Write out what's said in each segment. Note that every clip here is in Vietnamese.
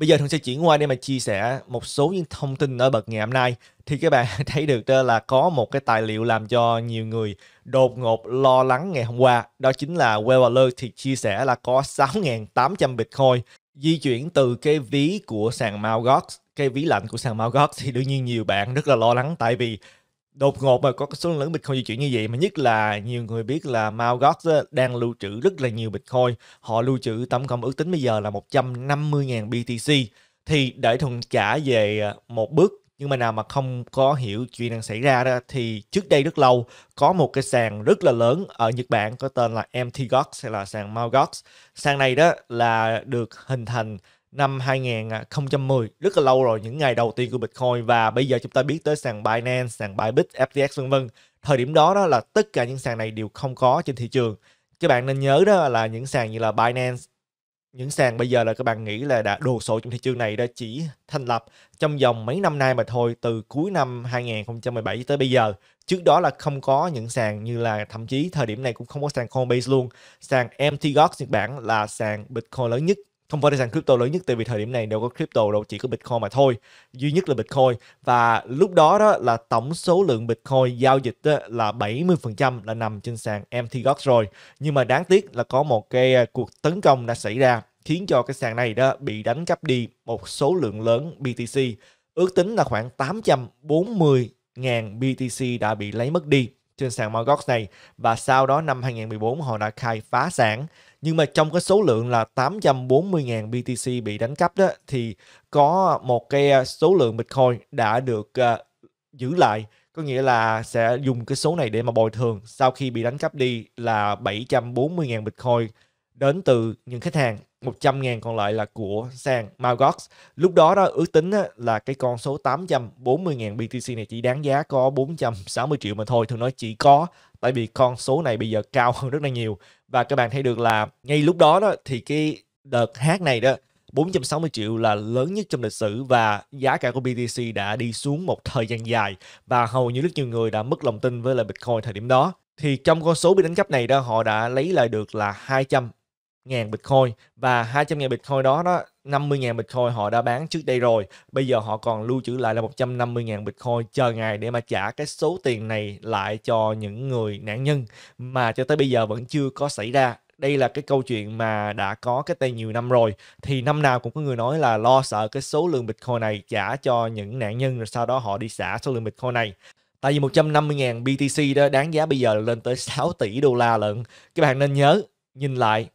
Bây giờ Thuận sẽ chuyển qua để mà chia sẻ một số những thông tin ở bậc ngày hôm nay. Thì các bạn thấy được đó là có một cái tài liệu làm cho nhiều người đột ngột lo lắng ngày hôm qua. Đó chính là Well thì chia sẻ là có 6.800 Bitcoin di chuyển từ cái ví của sàn Mt. Gox, cái ví lạnh của sàn Mt. Gox thì đương nhiên nhiều bạn rất là lo lắng tại vì đột ngột mà có số lượng bitcoin di chuyển như vậy mà nhất là nhiều người biết là Mt. Gox đang lưu trữ rất là nhiều bitcoin họ lưu trữ tổng cộng ước tính bây giờ là 150.000 BTC thì để thuần trả về à, một bước nhưng mà nào mà không có hiểu chuyện đang xảy ra đó thì trước đây rất lâu có một cái sàn rất là lớn ở Nhật Bản có tên là MTGOX hay là sàn Mt. Gox sàn này đó là được hình thành năm 2010 rất là lâu rồi những ngày đầu tiên của Bitcoin và bây giờ chúng ta biết tới sàn Binance, sàn Bybit, FTX vân vân. Thời điểm đó đó là tất cả những sàn này đều không có trên thị trường. Các bạn nên nhớ đó là những sàn như là Binance, những sàn bây giờ là các bạn nghĩ là đã đồ sộ trong thị trường này đã chỉ thành lập trong vòng mấy năm nay mà thôi từ cuối năm 2017 tới bây giờ trước đó là không có những sàn như là thậm chí thời điểm này cũng không có sàn Coinbase luôn sàn MTGOX Nhật Bản là sàn Bitcoin lớn nhất không phải tài sản crypto lớn nhất tại vì thời điểm này đâu có crypto đâu chỉ có bitcoin mà thôi duy nhất là bitcoin và lúc đó đó là tổng số lượng bitcoin giao dịch đó là 70% là nằm trên sàn MTGOX rồi nhưng mà đáng tiếc là có một cái à, cuộc tấn công đã xảy ra khiến cho cái sàn này đó bị đánh cắp đi một số lượng lớn BTC ước tính là khoảng 840 ngàn BTC đã bị lấy mất đi trên sàn Morgox này và sau đó năm 2014 họ đã khai phá sản nhưng mà trong cái số lượng là 840.000 BTC bị đánh cắp đó thì có một cái à, số lượng Bitcoin đã được uh, giữ lại có nghĩa là sẽ dùng cái số này để mà bồi thường sau khi bị đánh cắp đi là 740.000 Bitcoin đến từ những khách hàng 100.000 còn lại là của sàn Magox. Lúc đó đó ước tính là cái con số 840.000 BTC này chỉ đáng giá có 460 triệu mà thôi. Thường nói chỉ có tại vì con số này bây giờ cao hơn rất là nhiều và các bạn thấy được là ngay lúc đó đó thì cái đợt hát này đó 460 triệu là lớn nhất trong lịch sử và giá cả của BTC đã đi xuống một thời gian dài và hầu như rất nhiều người đã mất lòng tin với lại Bitcoin thời điểm đó. Thì trong con số bị đánh cắp này đó họ đã lấy lại được là 200 ngàn Bitcoin và 200 ngàn Bitcoin đó đó 50.000 Bitcoin họ đã bán trước đây rồi. Bây giờ họ còn lưu trữ lại là 150.000 Bitcoin chờ ngày để mà trả cái số tiền này lại cho những người nạn nhân mà cho tới bây giờ vẫn chưa có xảy ra đây là cái câu chuyện mà đã có cái tay nhiều năm rồi thì năm nào cũng có người nói là lo sợ cái số lượng bitcoin này trả cho những nạn nhân rồi sau đó họ đi xả số lượng bitcoin này tại vì 150.000 BTC đó đáng giá bây giờ lên tới 6 tỷ đô la lận các bạn nên nhớ nhìn lại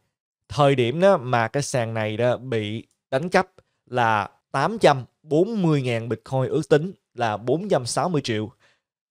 thời điểm đó mà cái sàn này đó bị đánh cắp là 840.000 Bitcoin ước tính là 460 triệu.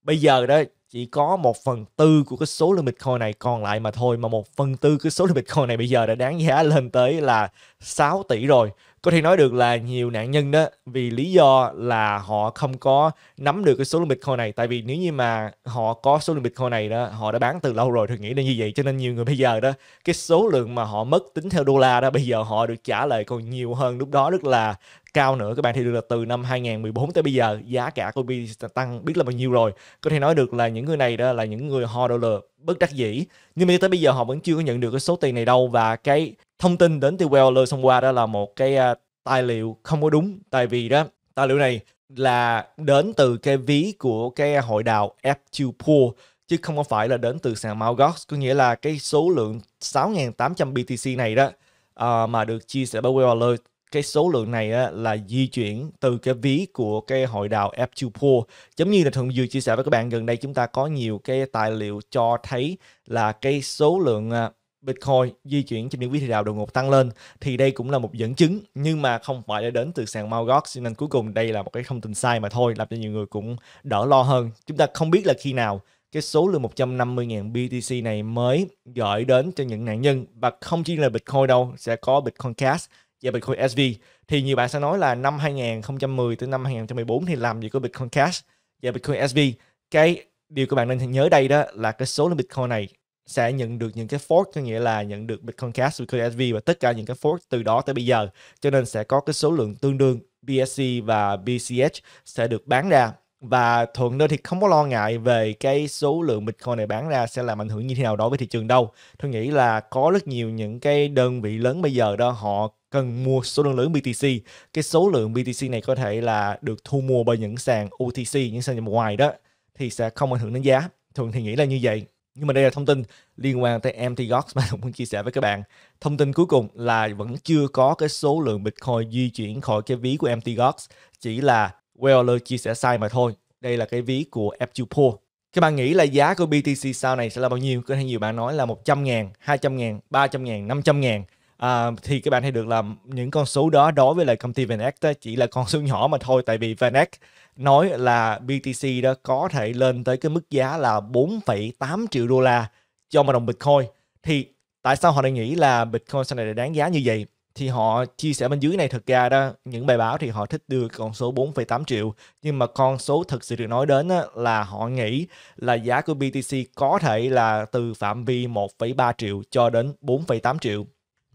Bây giờ đó chỉ có một phần tư của cái số lượng Bitcoin này còn lại mà thôi mà một phần tư cái số lượng Bitcoin này bây giờ đã đáng giá lên tới là 6 tỷ rồi có thể nói được là nhiều nạn nhân đó vì lý do là họ không có nắm được cái số lượng bitcoin này tại vì nếu như mà họ có số lượng bitcoin này đó họ đã bán từ lâu rồi thì nghĩ là như vậy cho nên nhiều người bây giờ đó cái số lượng mà họ mất tính theo đô la đó bây giờ họ được trả lại còn nhiều hơn lúc đó rất là cao nữa các bạn thì được là từ năm 2014 tới bây giờ giá cả của Bitcoin tăng biết là bao nhiêu rồi có thể nói được là những người này đó là những người ho đô lờ bất đắc dĩ nhưng mà tới bây giờ họ vẫn chưa có nhận được cái số tiền này đâu và cái thông tin đến từ Weller xong qua đó là một cái à, tài liệu không có đúng tại vì đó tài liệu này là đến từ cái ví của cái hội đào F2 Pool chứ không có phải là đến từ sàn Mt. có nghĩa là cái số lượng 6.800 BTC này đó uh, mà được chia sẻ bởi Weller cái số lượng này á, là di chuyển từ cái ví của cái hội đào F2 Pool. Giống như là Thường vừa chia sẻ với các bạn gần đây chúng ta có nhiều cái tài liệu cho thấy là cái số lượng à, Bitcoin di chuyển trên những quý thị đạo đột ngột tăng lên thì đây cũng là một dẫn chứng nhưng mà không phải là đến từ sàn Mt. Gox nên cuối cùng đây là một cái thông tin sai mà thôi làm cho nhiều người cũng đỡ lo hơn. Chúng ta không biết là khi nào cái số lượng 150.000 BTC này mới gửi đến cho những nạn nhân và không chỉ là Bitcoin đâu sẽ có Bitcoin Cash và Bitcoin SV thì nhiều bạn sẽ nói là năm 2010 tới năm 2014 thì làm gì có Bitcoin Cash và Bitcoin SV cái điều các bạn nên nhớ đây đó là cái số lượng Bitcoin này sẽ nhận được những cái fork có nghĩa là nhận được Bitcoin Cash, Bitcoin SV và tất cả những cái fork từ đó tới bây giờ cho nên sẽ có cái số lượng tương đương BSC và BCH sẽ được bán ra và thuận nữa thì không có lo ngại về cái số lượng Bitcoin này bán ra sẽ làm ảnh hưởng như thế nào đối với thị trường đâu. Tôi nghĩ là có rất nhiều những cái đơn vị lớn bây giờ đó họ cần mua số lượng lớn BTC. Cái số lượng BTC này có thể là được thu mua bởi những sàn OTC, những sàn ngoài đó thì sẽ không ảnh hưởng đến giá. Thường thì nghĩ là như vậy nhưng mà đây là thông tin liên quan tới MT Gox mà tôi muốn chia sẻ với các bạn. Thông tin cuối cùng là vẫn chưa có cái số lượng Bitcoin di chuyển khỏi cái ví của MT Gox, chỉ là Weller chia sẻ sai mà thôi. Đây là cái ví của FTPool. Các bạn nghĩ là giá của BTC sau này sẽ là bao nhiêu? Có thể nhiều bạn nói là 100 ngàn, 200 ngàn, 300 ngàn, 500 ngàn à, thì các bạn hãy được làm những con số đó đối với lại công ty VanEck đó chỉ là con số nhỏ mà thôi tại vì VanEck nói là BTC đó có thể lên tới cái mức giá là 4,8 triệu đô la cho một đồng Bitcoin thì tại sao họ lại nghĩ là Bitcoin sau này lại đáng giá như vậy thì họ chia sẻ bên dưới này thật ra đó những bài báo thì họ thích đưa con số 4,8 triệu nhưng mà con số thực sự được nói đến là họ nghĩ là giá của BTC có thể là từ phạm vi 1,3 triệu cho đến 4,8 triệu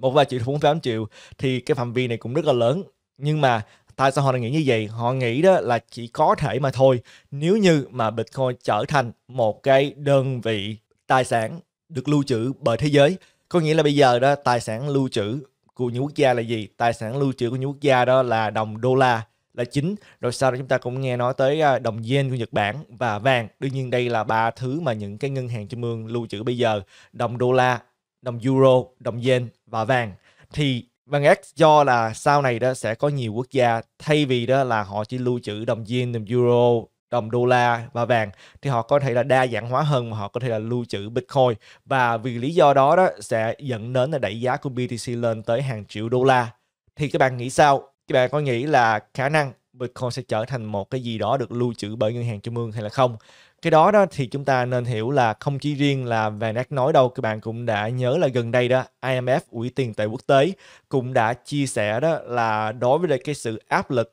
một vài triệu bốn tám triệu thì cái phạm vi này cũng rất là lớn nhưng mà tại sao họ lại nghĩ như vậy họ nghĩ đó là chỉ có thể mà thôi nếu như mà bitcoin trở thành một cái đơn vị tài sản được lưu trữ bởi thế giới có nghĩa là bây giờ đó tài sản lưu trữ của những quốc gia là gì tài sản lưu trữ của những quốc gia đó là đồng đô la là chính rồi sau đó chúng ta cũng nghe nói tới à, đồng yen của Nhật Bản và vàng đương nhiên đây là ba thứ mà những cái ngân hàng trung ương lưu trữ bây giờ đồng đô la đồng euro đồng yen và vàng thì vàng X do là sau này đó sẽ có nhiều quốc gia thay vì đó là họ chỉ lưu trữ đồng yên, đồng euro, đồng đô la và vàng thì họ có thể là đa dạng hóa hơn mà họ có thể là lưu trữ Bitcoin và vì lý do đó đó sẽ dẫn đến là đẩy giá của BTC lên tới hàng triệu đô la thì các bạn nghĩ sao? Các bạn có nghĩ là khả năng Bitcoin sẽ trở thành một cái gì đó được lưu trữ bởi ngân hàng trung ương hay là không. Cái đó đó thì chúng ta nên hiểu là không chỉ riêng là về Đác nói đâu, các bạn cũng đã nhớ là gần đây đó, IMF, Ủy tiền tệ quốc tế cũng đã chia sẻ đó là đối với cái sự áp lực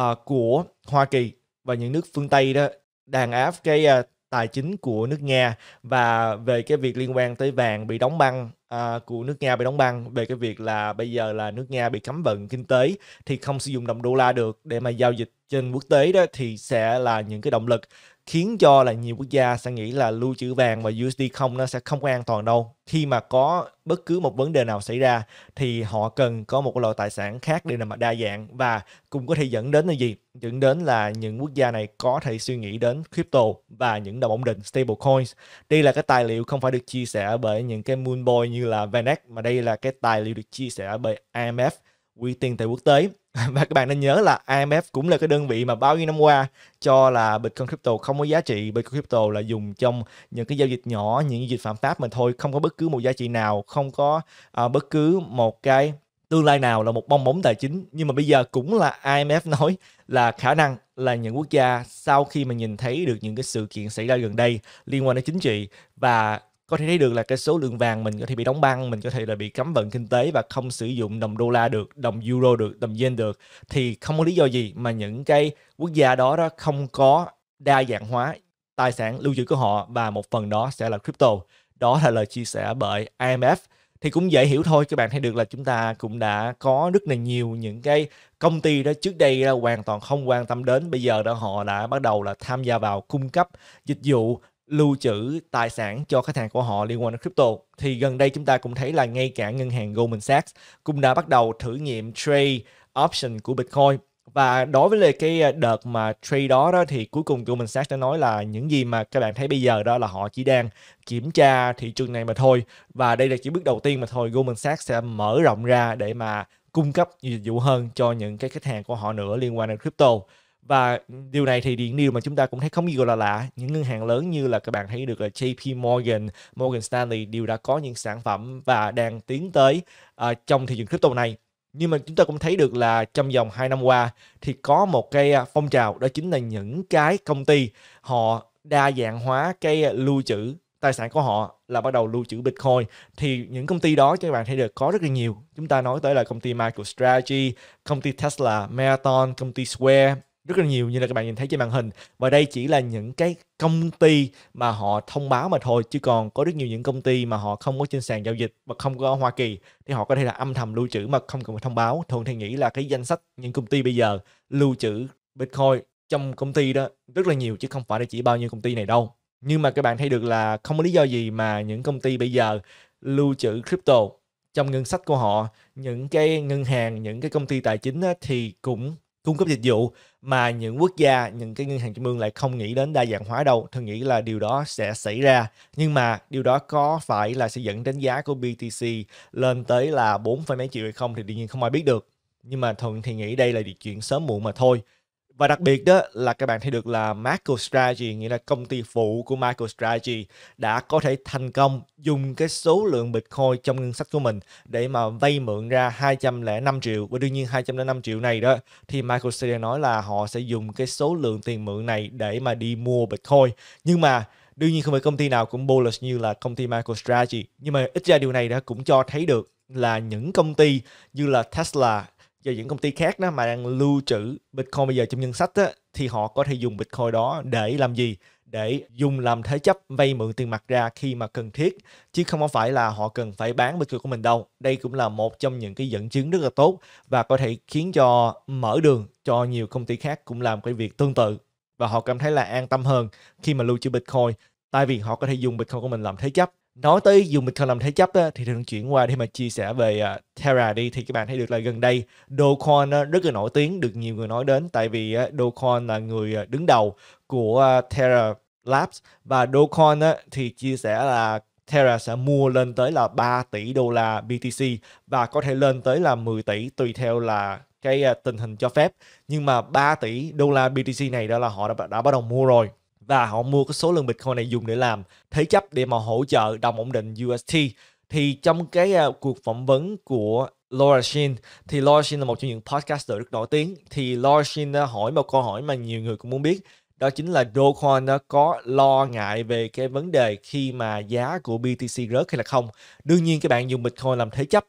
uh, của Hoa Kỳ và những nước phương Tây đó đàn áp cái uh, tài chính của nước Nga và về cái việc liên quan tới vàng bị đóng băng à, của nước Nga bị đóng băng về cái việc là bây giờ là nước Nga bị cấm vận kinh tế thì không sử dụng đồng đô la được để mà giao dịch trên quốc tế đó thì sẽ là những cái động lực khiến cho là nhiều quốc gia sẽ nghĩ là lưu trữ vàng và USD không nó sẽ không có an toàn đâu. Khi mà có bất cứ một vấn đề nào xảy ra thì họ cần có một loại tài sản khác để làm mà đa dạng và cũng có thể dẫn đến là gì? Dẫn đến là những quốc gia này có thể suy nghĩ đến crypto và những đồng ổn định stable coins. Đây là cái tài liệu không phải được chia sẻ bởi những cái moonboy như là Vanek mà đây là cái tài liệu được chia sẻ bởi IMF, quỹ tiền tệ quốc tế và các bạn nên nhớ là IMF cũng là cái đơn vị mà bao nhiêu năm qua cho là Bitcoin crypto không có giá trị Bitcoin crypto là dùng trong những cái giao dịch nhỏ những giao dịch phạm pháp mà thôi không có bất cứ một giá trị nào không có uh, bất cứ một cái tương lai nào là một bong bóng tài chính nhưng mà bây giờ cũng là IMF nói là khả năng là những quốc gia sau khi mà nhìn thấy được những cái sự kiện xảy ra gần đây liên quan đến chính trị và có thể thấy được là cái số lượng vàng mình có thể bị đóng băng, mình có thể là bị cấm vận kinh tế và không sử dụng đồng đô la được, đồng euro được, đồng yen được thì không có lý do gì mà những cái quốc gia đó đó không có đa dạng hóa tài sản lưu trữ của họ và một phần đó sẽ là crypto. Đó là lời chia sẻ bởi IMF thì cũng dễ hiểu thôi các bạn thấy được là chúng ta cũng đã có rất là nhiều những cái công ty đó trước đây là hoàn toàn không quan tâm đến bây giờ đó họ đã bắt đầu là tham gia vào cung cấp dịch vụ lưu trữ tài sản cho khách hàng của họ liên quan đến crypto thì gần đây chúng ta cũng thấy là ngay cả ngân hàng Goldman Sachs cũng đã bắt đầu thử nghiệm trade option của Bitcoin và đối với lại cái à, đợt mà trade đó đó thì cuối cùng Goldman Sachs đã nói là những gì mà các bạn thấy bây giờ đó là họ chỉ đang kiểm tra thị trường này mà thôi và đây là chỉ bước đầu tiên mà thôi Goldman Sachs sẽ mở rộng ra để mà cung cấp nhiều dịch vụ hơn cho những cái khách hàng của họ nữa liên quan đến crypto và điều này thì điện điều mà chúng ta cũng thấy không gì gọi là lạ những ngân hàng lớn như là các bạn thấy được là JP Morgan, Morgan Stanley đều đã có những sản phẩm và đang tiến tới uh, trong thị trường crypto này nhưng mà chúng ta cũng thấy được là trong vòng 2 năm qua thì có một cái à, phong trào đó chính là những cái công ty họ đa dạng hóa cái lưu trữ tài sản của họ là bắt đầu lưu trữ Bitcoin thì những công ty đó các bạn thấy được có rất là nhiều chúng ta nói tới là công ty MicroStrategy công ty Tesla Marathon công ty Square rất là nhiều như là các bạn nhìn thấy trên màn hình và đây chỉ là những cái công ty mà họ thông báo mà thôi chứ còn có rất nhiều những công ty mà họ không có trên sàn giao dịch và không có ở Hoa Kỳ thì họ có thể là âm thầm lưu trữ mà không cần phải thông báo thường thì nghĩ là cái danh sách những công ty bây giờ lưu trữ Bitcoin trong công ty đó rất là nhiều chứ không phải là chỉ bao nhiêu công ty này đâu nhưng mà các bạn thấy được là không có lý do gì mà những công ty bây giờ lưu trữ crypto trong ngân sách của họ những cái ngân hàng những cái công ty tài chính thì cũng cung cấp dịch vụ mà những quốc gia những cái ngân hàng trung ương lại không nghĩ đến đa dạng hóa đâu thường nghĩ là điều đó sẽ xảy ra nhưng mà điều đó có phải là sẽ dẫn đến giá của BTC lên tới là bốn mấy triệu hay không thì đương nhiên không ai biết được nhưng mà thường thì nghĩ đây là điều chuyện sớm muộn mà thôi và đặc biệt đó là các bạn thấy được là MicroStrategy nghĩa là công ty phụ của MicroStrategy đã có thể thành công dùng cái số lượng Bitcoin trong ngân sách của mình để mà vay mượn ra 205 triệu và đương nhiên 205 triệu này đó thì MicroStrategy nói là họ sẽ dùng cái số lượng tiền mượn này để mà đi mua Bitcoin nhưng mà đương nhiên không phải công ty nào cũng bullish như là công ty MicroStrategy nhưng mà ít ra điều này đã cũng cho thấy được là những công ty như là Tesla cho những công ty khác đó mà đang lưu trữ Bitcoin bây giờ trong ngân sách á, thì họ có thể dùng Bitcoin đó để làm gì? Để dùng làm thế chấp vay mượn tiền mặt ra khi mà cần thiết chứ không phải là họ cần phải bán Bitcoin của mình đâu. Đây cũng là một trong những cái dẫn chứng rất là tốt và có thể khiến cho mở đường cho nhiều công ty khác cũng làm cái việc tương tự và họ cảm thấy là an tâm hơn khi mà lưu trữ Bitcoin tại vì họ có thể dùng Bitcoin của mình làm thế chấp nói tới dùng bình thường làm thế chấp á, thì thường chuyển qua để mà chia sẻ về uh, Terra đi thì các bạn thấy được là gần đây Dogecoin uh, rất là nổi tiếng được nhiều người nói đến tại vì uh, Dogecoin là người uh, đứng đầu của uh, Terra Labs và Dogecoin uh, thì chia sẻ là Terra sẽ mua lên tới là 3 tỷ đô la BTC và có thể lên tới là 10 tỷ tùy theo là cái uh, tình hình cho phép nhưng mà 3 tỷ đô la BTC này đó là họ đã, đã bắt đầu mua rồi và họ mua cái số lượng Bitcoin này dùng để làm thế chấp để mà hỗ trợ đồng ổn định UST. Thì trong cái uh, cuộc phỏng vấn của Laura Shin thì Laura Shin là một trong những podcaster rất nổi tiếng thì Laura Shin uh, hỏi một câu hỏi mà nhiều người cũng muốn biết đó chính là Dogecoin nó à, có lo ngại về cái vấn đề khi mà giá của BTC rớt hay là không. Đương nhiên các bạn dùng Bitcoin làm thế chấp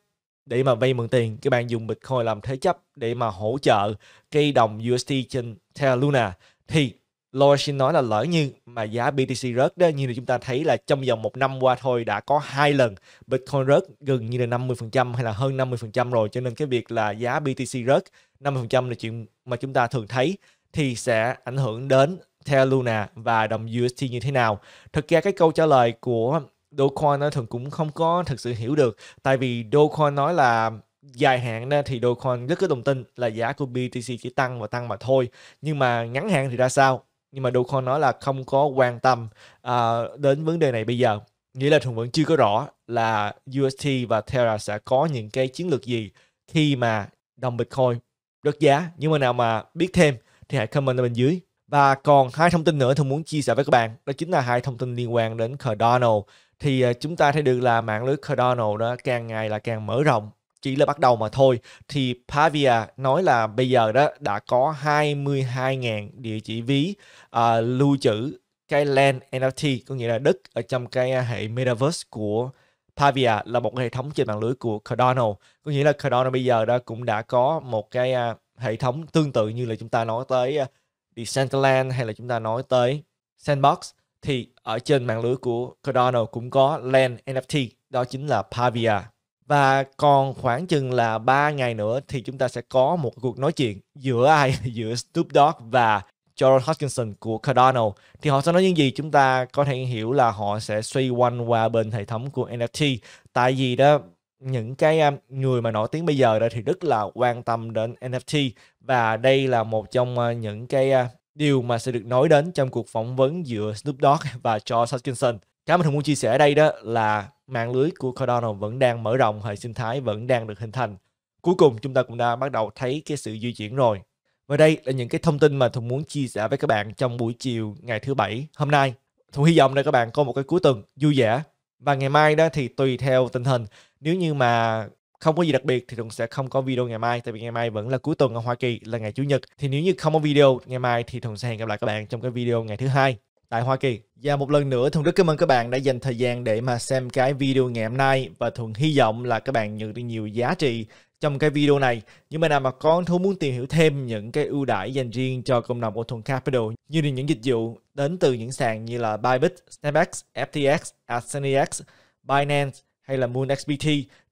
để mà vay mượn tiền, các bạn dùng Bitcoin làm thế chấp để mà hỗ trợ cây đồng USD trên Terra Luna thì Laura xin nói là lỡ như mà giá BTC rớt đó như là chúng ta thấy là trong vòng một năm qua thôi đã có hai lần Bitcoin rớt gần như là 50% hay là hơn 50% rồi cho nên cái việc là giá BTC rớt 50% là chuyện mà chúng ta thường thấy thì sẽ ảnh hưởng đến theo Luna và đồng UST như thế nào. Thực ra cái câu trả lời của Dogecoin nó thường cũng không có thực sự hiểu được tại vì Dogecoin nói là dài hạn thì Dogecoin rất có đồng tin là giá của BTC chỉ tăng và tăng mà thôi nhưng mà ngắn hạn thì ra sao nhưng mà Ducon nói là không có quan tâm uh, đến vấn đề này bây giờ nghĩa là thùng vẫn chưa có rõ là UST và Terra sẽ có những cái chiến lược gì khi mà đồng Bitcoin rớt giá nhưng mà nào mà biết thêm thì hãy comment ở bên dưới và còn hai thông tin nữa tôi muốn chia sẻ với các bạn đó chính là hai thông tin liên quan đến Cardano thì à, chúng ta thấy được là mạng lưới Cardano đó càng ngày là càng mở rộng chỉ là bắt đầu mà thôi thì Pavia nói là bây giờ đó đã có 22.000 địa chỉ ví uh, lưu trữ cái land NFT có nghĩa là đất ở trong cái hệ metaverse của Pavia là một hệ thống trên mạng lưới của Cardano có nghĩa là Cardano bây giờ đó cũng đã có một cái uh, hệ thống tương tự như là chúng ta nói tới uh, Decentraland hay là chúng ta nói tới Sandbox thì ở trên mạng lưới của Cardano cũng có land NFT đó chính là Pavia và còn khoảng chừng là 3 ngày nữa thì chúng ta sẽ có một cuộc nói chuyện giữa ai giữa Snoop Dogg và Joel Hodgkinson của Cardano thì họ sẽ nói những gì chúng ta có thể hiểu là họ sẽ xoay quanh qua bên hệ thống của NFT tại vì đó những cái um, người mà nổi tiếng bây giờ đó thì rất là quan tâm đến NFT và đây là một trong uh, những cái uh, điều mà sẽ được nói đến trong cuộc phỏng vấn giữa Snoop Dogg và George Hodgkinson. Cái mà Hùng muốn chia sẻ ở đây đó là mạng lưới của Cardano vẫn đang mở rộng, hệ sinh thái vẫn đang được hình thành. Cuối cùng chúng ta cũng đã bắt đầu thấy cái sự di chuyển rồi. Và đây là những cái thông tin mà Thùng muốn chia sẻ với các bạn trong buổi chiều ngày thứ bảy hôm nay. Thùng hy vọng là các bạn có một cái cuối tuần vui vẻ. Và ngày mai đó thì tùy theo tình hình. Nếu như mà không có gì đặc biệt thì thùng sẽ không có video ngày mai tại vì ngày mai vẫn là cuối tuần ở Hoa Kỳ là ngày Chủ nhật. Thì nếu như không có video ngày mai thì thùng sẽ hẹn gặp lại các bạn trong cái video ngày thứ hai tại Hoa Kỳ. Và một lần nữa Thuận rất cảm ơn các bạn đã dành thời gian để mà xem cái video ngày hôm nay và Thuận hy vọng là các bạn nhận được nhiều giá trị trong cái video này. nhưng mà nào mà con thú muốn tìm hiểu thêm những cái ưu đãi dành riêng cho cộng đồng của Thuận Capital như là những dịch vụ đến từ những sàn như là Bybit, Snapex, FTX, ArseneX, Binance hay là Moon XBT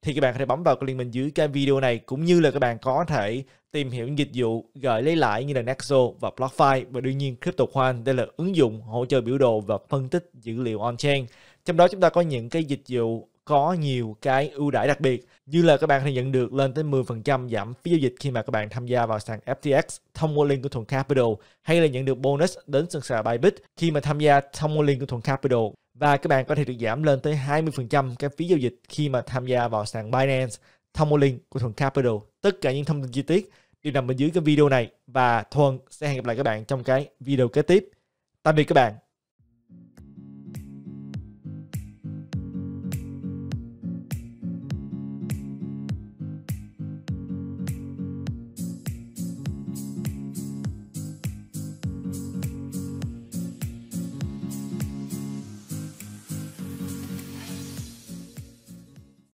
thì các bạn có thể bấm vào cái liên minh dưới cái video này cũng như là các bạn có thể tìm hiểu những dịch vụ gửi lấy lãi như là Nexo và BlockFi và đương nhiên CryptoQuant đây là ứng dụng hỗ trợ biểu đồ và phân tích dữ liệu on-chain. Trong đó chúng ta có những cái dịch vụ có nhiều cái ưu đãi đặc biệt như là các bạn có thể nhận được lên tới 10% giảm phí giao dịch khi mà các bạn tham gia vào sàn FTX thông qua link của Thuận Capital hay là nhận được bonus đến sân sàn Bybit khi mà tham gia thông qua link của Thuận Capital và các bạn có thể được giảm lên tới 20% các phí giao dịch khi mà tham gia vào sàn Binance, Tomolink của Thuận Capital. Tất cả những thông tin chi tiết đều nằm bên dưới cái video này và Thuận sẽ hẹn gặp lại các bạn trong cái video kế tiếp. Tạm biệt các bạn.